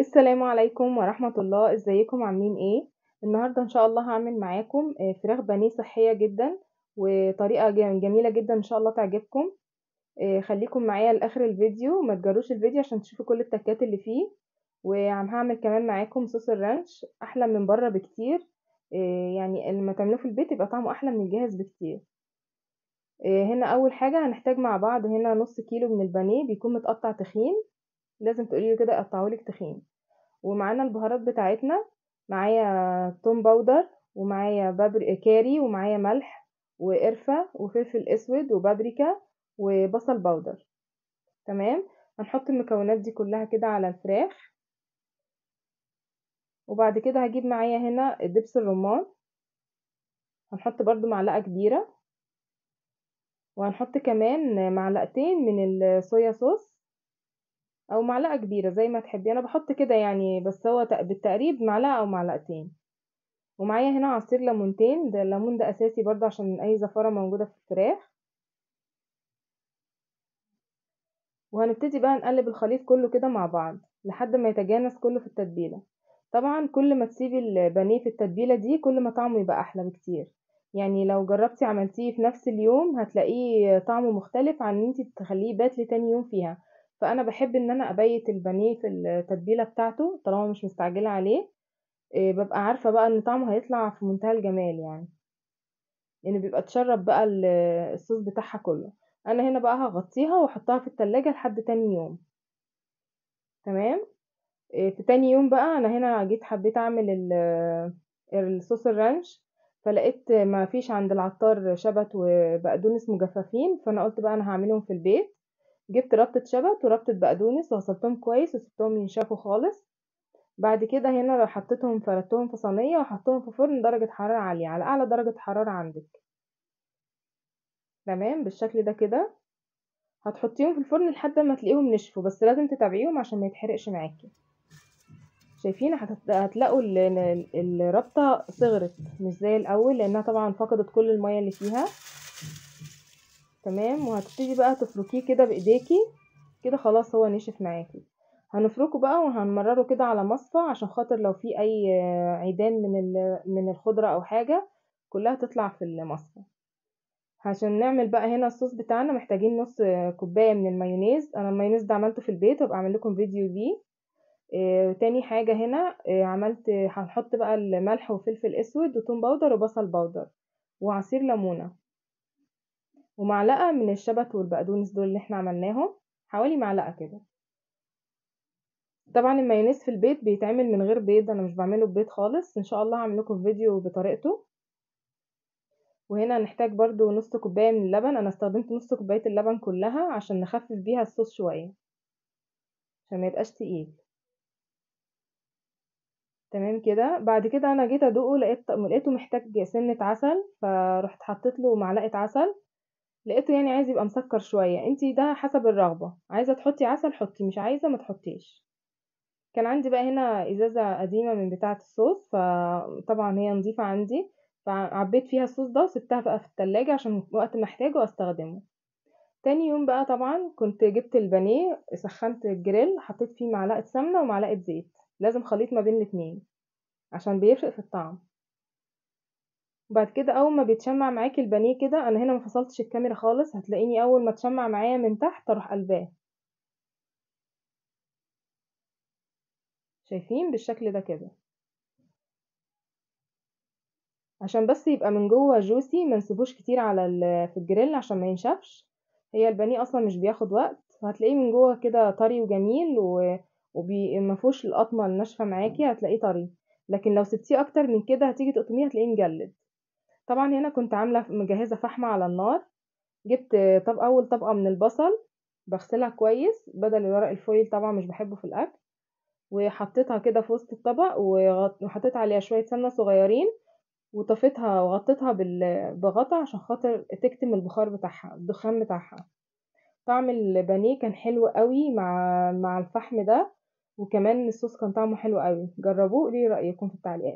السلام عليكم ورحمة الله ازيكم عاملين ايه النهاردة ان شاء الله هعمل معاكم آه، فراخ بانيه صحية جدا وطريقة جميلة جدا ان شاء الله تعجبكم آه، خليكم معايا لاخر الفيديو ما تجروش الفيديو عشان تشوفوا كل التكات اللي فيه وهعمل كمان معاكم صوص الرانش احلى من بره بكتير آه، يعني لما تعملوه في البيت يبقى طعمه احلى من الجاهز بكتير هنا اول حاجة هنحتاج مع بعض هنا نص كيلو من البانيه بيكون متقطع تخين لازم تقولي كده اقطعه لِك تخين. ومعانا البهارات بتاعتنا، معايا توم باودر، ومعايا بابر كاري، ومعايا ملح، وقرفة، وفلفل أسود، وبابريكا، وبصل باودر. تمام، هنحط المكونات دي كلها كده على الفراخ. وبعد كده هجيب معايا هنا دبس الرمان. هنحط برضو معلقة كبيرة. وهنحط كمان معلقتين من الصويا صوص. أو معلقة كبيرة زي ما تحبّي، أنا بحط كده يعني بس هو بالتقريب معلقة أو معلقتين، ومعايا هنا عصير ليمونتين، ده الليمون ده أساسي برضه عشان أي زفارة موجودة في الفراخ. وهنبتدي بقى نقلّب الخليط كلّه كده مع بعض، لحد ما يتجانس كلّه في التتبيلة، طبعًا كل ما تسيبي البانيه في التتبيلة دي كل ما طعمه يبقى أحلى بكتير، يعني لو جربتي عملتيه في نفْس اليوم هتلاقيه طعمه مختلف عن إن أنتِ تخلّيه بات لتاني يوم فيها. فأنا بحب إن أنا أبيت البانيه في التتبيلة بتاعته طالما مش مستعجلة عليه آه، ببقى عارفة بقى إن طعمه هيطلع في منتهى الجمال يعني، يعني بيبقى تشرب بقى الصوص بتاعها كله، أنا هنا بقى هغطيها وأحطها في التلاجة لحد تاني يوم. تمام، آه، في تاني يوم بقى أنا هنا جيت حبيت أعمل ال الصوص الرانش فلقيت ما فيش عند العطار شبت وبقدونس مجففين، فأنا قُلت بقى أنا هعملهم في البيت. جبت ربطة شبت وربطة بقدونس وغسلتهم كويس وسبتهم ينشفوا خالص بعد كده هنا لو حطيتهم فردتهم في صينية وحطيتهم في فرن درجة حرارة عالية على أعلى درجة حرارة عندك تمام بالشكل ده كده هتحطيهم في الفرن لحد ما تلاقيهم نشفوا بس لازم تتابعيهم عشان ما يتحرقش معاكي شايفين هتلاقوا الرابطه صغرت مش زي الاول لانها طبعا فقدت كل الميه اللي فيها تمام وهتبتدي بقى تفركيه كده بايديكي كده خلاص هو نشف معاكي هنفركه بقى وهنمرره كده على مصفى عشان خاطر لو في اي عيدان من من الخضره او حاجه كلها تطلع في المصفى عشان نعمل بقى هنا الصوص بتاعنا محتاجين نص كوبايه من المايونيز انا المايونيز ده عملته في البيت هبقى اعمل لكم فيديو ليه آه تاني حاجه هنا آه عملت هنحط بقى الملح وفلفل اسود وتوم باودر وبصل باودر وعصير ليمونه ومعلقة من الشبت والبقدونس دول اللي احنا عملناهم حوالي معلقة كده طبعا المايونيز في البيت بيتعمل من غير بيض انا مش بعمله ببيض خالص ان شاء الله هعمل لكم فيديو بطريقته وهنا هنحتاج برضو نص كوباية من اللبن انا استخدمت نص كوباية اللبن كلها عشان نخفف بيها الصوص شوية عشان ما يبقاش تقيل تمام كده بعد كده انا جيت ادوقه لقيت لقيته محتاج سنة عسل فروحت حطيت له معلقة عسل لقيته يعني عايز يبقى مسكر شوية انتي ده حسب الرغبة عايزة تحطي عسل حطي مش عايزة ما تحطيش كان عندي بقى هنا ازازة قديمة من بتاعة الصوص فطبعا هي نظيفة عندي فعبيت فيها الصوص ده وسبتها بقى في التلاجة عشان وقت ما احتاجه استخدمه تاني يوم بقى طبعا كنت جبت البانيه سخنت الجريل حطيت فيه معلقة سمنة ومعلقة زيت لازم خليط ما بين الاتنين عشان بيفرق في الطعم وبعد كده أول ما بيتشمّع معاكي البانيه كده، أنا هنا ما فصلتش الكاميرا خالص، هتلاقيني أول ما اتشمّع معايا من تحت أروح قلباه. شايفين؟ بالشكل ده كده. عشان بس يبقى من جوّه جوسي ما نسيبوش كتير على ال في الجريل عشان ما ينشفش، هي البانيه أصلًا مش بياخد وقت، وهتلاقيه من جوّه كده طري وجميل و وبي ما فيهوش القطمة الناشفة معاكي هتلاقيه طري، لكن لو سبتيه أكتر من كده هتيجي تقطميه هتلاقيه مجلد. طبعًا هنا كنت عاملة مجهّزة فحمة على النار، جبت طب أول طبقة من البصل بغسلها كويس بدل الورق الفويل طبعًا مش بحبه في الأكل، وحطيتها كده في وسط الطبق وحطيت عليها شوية سمنة صغيرين وطفيتها وغطيتها بال بغطا عشان خاطر تكتم البخار بتاعها الدخان بتاعها، طعم البانيه كان حلو أوي مع مع الفحم ده، وكمان الصوص كان طعمه حلو أوي، جربوه وقولوا لي رأيكم في التعليقات.